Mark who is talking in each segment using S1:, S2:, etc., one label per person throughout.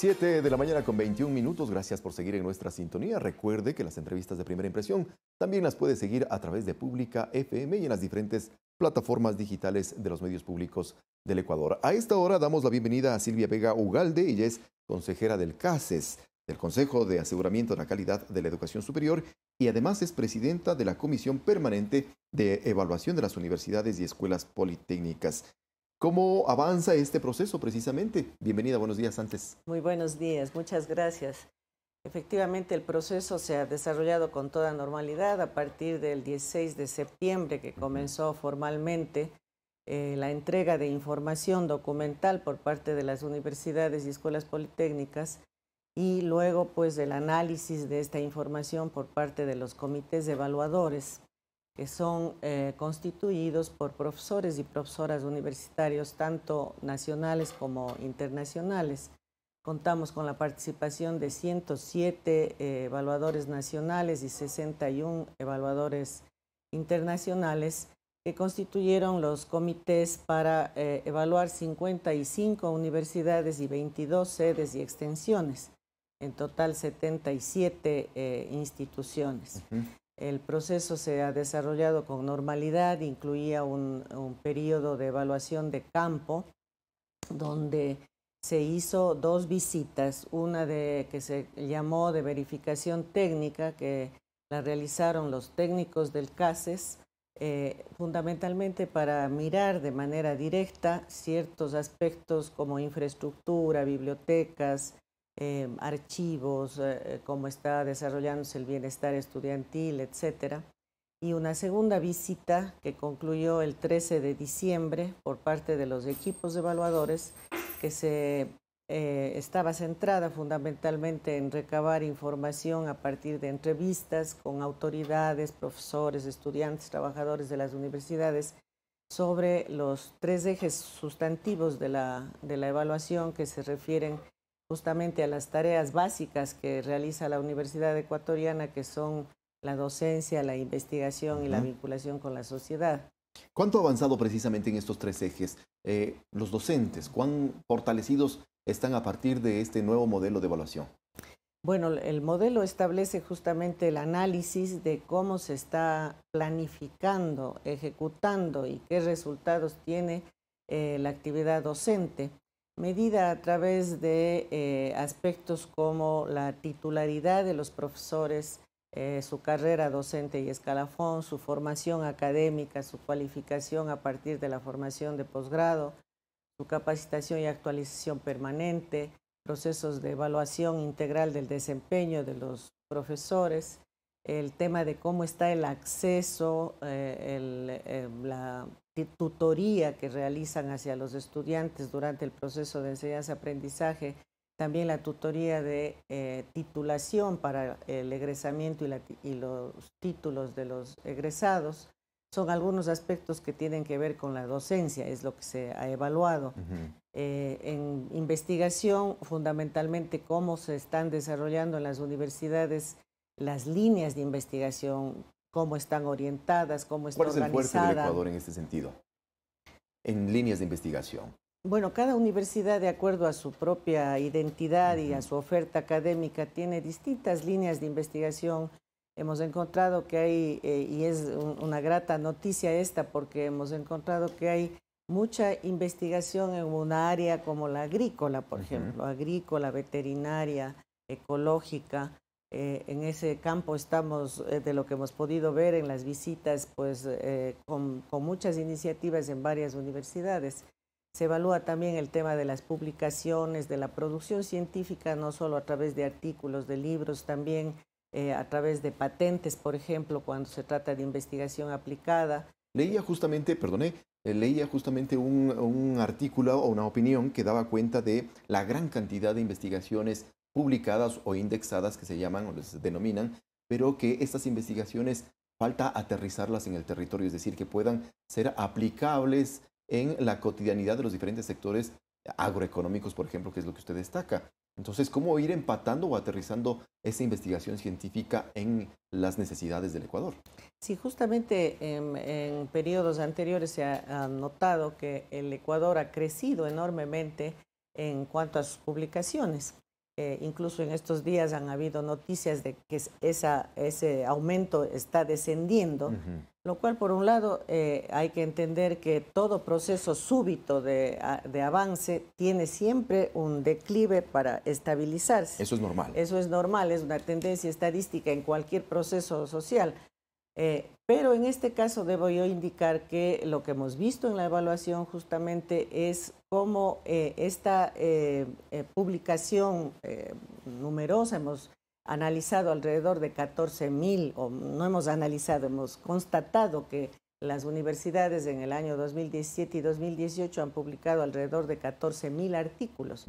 S1: 7 de la mañana con 21 minutos. Gracias por seguir en nuestra sintonía. Recuerde que las entrevistas de primera impresión también las puede seguir a través de Pública FM y en las diferentes plataformas digitales de los medios públicos del Ecuador. A esta hora damos la bienvenida a Silvia Vega Ugalde, ella es consejera del CASES, del Consejo de Aseguramiento de la Calidad de la Educación Superior, y además es presidenta de la Comisión Permanente de Evaluación de las Universidades y Escuelas Politécnicas. ¿Cómo avanza este proceso precisamente? Bienvenida, buenos días, antes.
S2: Muy buenos días, muchas gracias. Efectivamente, el proceso se ha desarrollado con toda normalidad a partir del 16 de septiembre que comenzó formalmente eh, la entrega de información documental por parte de las universidades y escuelas politécnicas y luego pues el análisis de esta información por parte de los comités evaluadores que son eh, constituidos por profesores y profesoras universitarios, tanto nacionales como internacionales. Contamos con la participación de 107 eh, evaluadores nacionales y 61 evaluadores internacionales que constituyeron los comités para eh, evaluar 55 universidades y 22 sedes y extensiones, en total 77 instituciones. El proceso se ha desarrollado con normalidad, incluía un, periodo de evaluación de campo donde se hizo dos visitas, una de, que se llamó de verificación técnica, que la realizaron los técnicos del CASES, eh, fundamentalmente para mirar de manera directa ciertos aspectos como infraestructura, bibliotecas, Em, archivos, eh, eh, cómo está desarrollándose el bienestar estudiantil, etcétera. Y una segunda visita que concluyó el 13 de diciembre por parte de los equipos evaluadores que se eh, estaba centrada fundamentalmente en recabar información a partir de entrevistas con autoridades, profesores, estudiantes, trabajadores de las universidades sobre los tres ejes sustantivos de la evaluación que se refieren justamente a las tareas básicas que realiza la Universidad Ecuatoriana, que son la docencia, la investigación y la vinculación con la sociedad.
S1: ¿Cuánto ha avanzado precisamente en estos tres ejes? Eh, los docentes, ¿cuán fortalecidos están a partir de este nuevo modelo de evaluación?
S2: Bueno, el modelo establece justamente el análisis de cómo se está planificando, ejecutando y qué resultados tiene eh, la actividad docente medida a través de eh, aspectos como la titularidad de los profesores, eh, su carrera docente y escalafón, su formación académica, su cualificación a partir de la formación de posgrado, su capacitación y actualización permanente, procesos de evaluación integral del desempeño de los profesores, el tema de cómo está el acceso, eh, la tutoría que realizan hacia los estudiantes durante el proceso de enseñanza-aprendizaje, también la tutoría de eh, titulación para el egresamiento y, los títulos de los egresados, son algunos aspectos que tienen que ver con la docencia, es lo que se ha evaluado. Eh, en investigación, fundamentalmente cómo se están desarrollando en las universidades las líneas de investigación cómo están orientadas, cómo están organizadas. ¿Cuál es el del Ecuador
S1: en este sentido? En líneas de investigación.
S2: Bueno, cada universidad, de acuerdo a su propia identidad y a su oferta académica, tiene distintas líneas de investigación. Hemos encontrado que hay, eh, y es una grata noticia esta, porque hemos encontrado que hay mucha investigación en un área como la agrícola, por ejemplo, agrícola, veterinaria, ecológica, eh, en ese campo estamos, eh, de lo que hemos podido ver en las visitas, pues eh, con, muchas iniciativas en varias universidades. Se evalúa también el tema de las publicaciones, de la producción científica, no solo a través de artículos, de libros, también a través de patentes, por ejemplo, cuando se trata de investigación aplicada.
S1: Leía justamente, perdoné, leía justamente un, artículo o una opinión que daba cuenta de la gran cantidad de investigaciones publicadas o indexadas que se llaman o les denominan, pero que estas investigaciones falta aterrizarlas en el territorio, es decir, que puedan ser aplicables en la cotidianidad de los diferentes sectores agroeconómicos, por ejemplo, que es lo que usted destaca. Entonces, ¿cómo ir empatando o aterrizando esa investigación científica en las necesidades del Ecuador?
S2: Sí, justamente en, periodos anteriores se ha, notado que el Ecuador ha crecido enormemente en cuanto a sus publicaciones. Eh, incluso en estos días han habido noticias de que ese aumento está descendiendo, lo cual por un lado eh, hay que entender que todo proceso súbito de, avance tiene siempre un declive para estabilizarse. Eso es normal. Eso es normal, es una tendencia estadística en cualquier proceso social. Eh, pero en este caso debo yo indicar que lo que hemos visto en la evaluación justamente es cómo eh, esta eh, publicación numerosa, hemos analizado alrededor de 14 mil, o no hemos analizado, hemos constatado que las universidades en el año 2017 y 2018 han publicado alrededor de 14 mil artículos.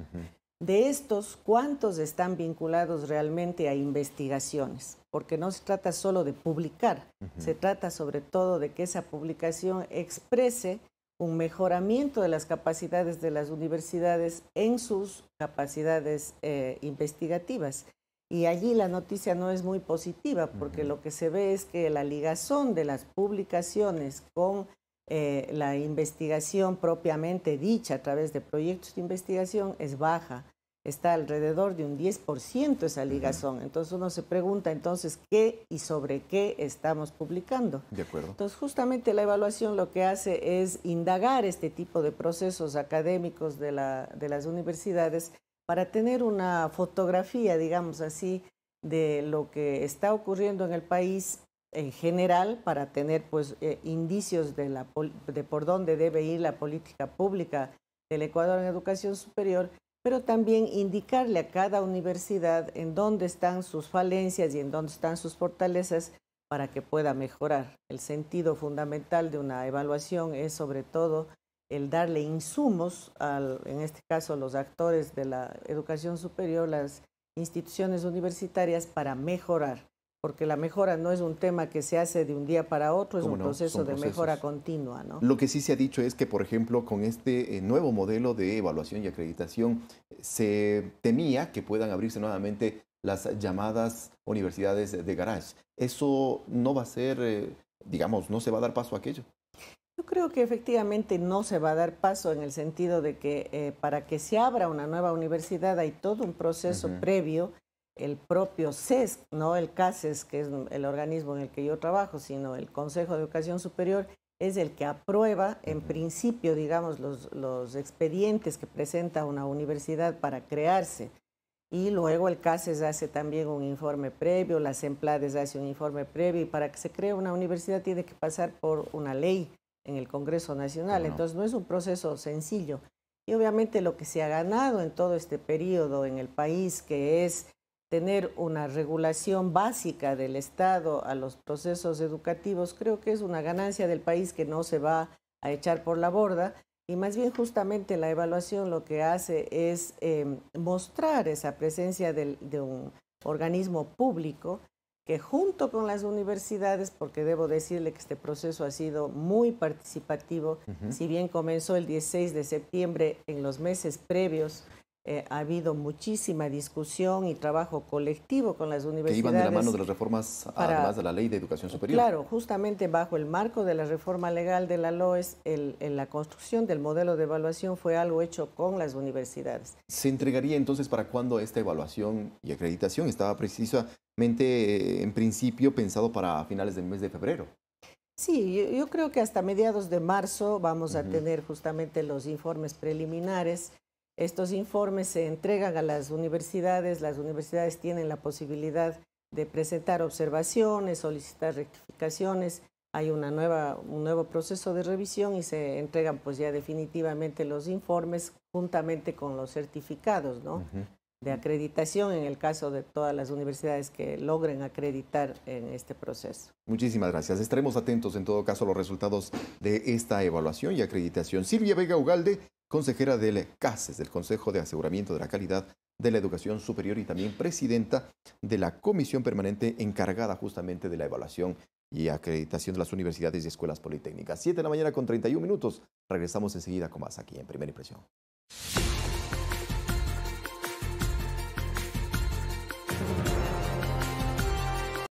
S2: De estos, ¿cuántos están vinculados realmente a investigaciones? Porque no se trata solo de publicar, se trata sobre todo de que esa publicación exprese un mejoramiento de las capacidades de las universidades en sus capacidades eh, investigativas. Y allí la noticia no es muy positiva, porque lo que se ve es que la ligazón de las publicaciones con eh, la investigación propiamente dicha a través de proyectos de investigación es baja, está alrededor de un 10% esa ligazón. Entonces uno se pregunta entonces qué y sobre qué estamos publicando. De acuerdo. Entonces justamente la evaluación lo que hace es indagar este tipo de procesos académicos de, la, de las universidades para tener una fotografía, digamos así, de lo que está ocurriendo en el país en general para tener pues eh, indicios de, por dónde debe ir la política pública del Ecuador en educación superior, pero también indicarle a cada universidad en dónde están sus falencias y en dónde están sus fortalezas para que pueda mejorar. El sentido fundamental de una evaluación es sobre todo el darle insumos, en este caso los actores de la educación superior, las instituciones universitarias, para mejorar porque la mejora no es un tema que se hace de un día para otro, es un proceso de mejora continua. ¿no?
S1: Lo que sí se ha dicho es que, por ejemplo, con este eh, nuevo modelo de evaluación y acreditación, se temía que puedan abrirse nuevamente las llamadas universidades de garage. Eso no va a ser, eh, digamos, no se va a dar paso a aquello.
S2: Yo creo que efectivamente no se va a dar paso en el sentido de que eh, para que se abra una nueva universidad hay todo un proceso previo el propio Cesc, e no el CASES, e que es el organismo en el que yo trabajo, sino el Consejo de Educación Superior, es el que aprueba, en principio, digamos, los, los expedientes que presenta una universidad para crearse. Y luego el CASES e hace también un informe previo, las EMPLADES hace un informe previo, y para que se cree una universidad tiene que pasar por una ley en el Congreso Nacional. Entonces no es un proceso sencillo. Y obviamente lo que se ha ganado en todo este periodo en el país, que es tener una regulación básica del Estado a los procesos educativos, creo que es una ganancia del país que no se va a echar por la borda. Y más bien justamente la evaluación lo que hace es em, mostrar esa presencia de, un organismo público que junto con las universidades, porque debo decirle que este proceso ha sido muy participativo, si bien comenzó el 16 de septiembre, en los meses previos eh, ha habido muchísima discusión y trabajo colectivo con las universidades. Que iban de la mano de las
S1: reformas, además de la ley de educación superior. Claro,
S2: justamente bajo el marco de la reforma legal de la LOES, la construcción del modelo de evaluación fue algo hecho con las universidades.
S1: ¿Se entregaría entonces para cuándo esta evaluación y acreditación? Estaba precisamente, eh, en principio, pensado para finales del mes de febrero.
S2: Sí, yo, creo que hasta mediados de marzo vamos a tener justamente los informes preliminares estos informes se entregan a las universidades, las universidades tienen la posibilidad de presentar observaciones, solicitar rectificaciones, hay un nuevo proceso de revisión y se entregan pues ya definitivamente los informes juntamente con los certificados de acreditación en el caso de todas las universidades que logren acreditar en este proceso.
S1: Muchísimas gracias. Estaremos atentos en todo caso a los resultados de esta evaluación y acreditación. Silvia Vega Ugalde consejera del CASES, del Consejo de Aseguramiento de la Calidad de la Educación Superior y también presidenta de la comisión permanente encargada justamente de la evaluación y acreditación de las universidades y escuelas politécnicas. Siete de la mañana con 31 minutos. Regresamos enseguida con más aquí en Primera Impresión.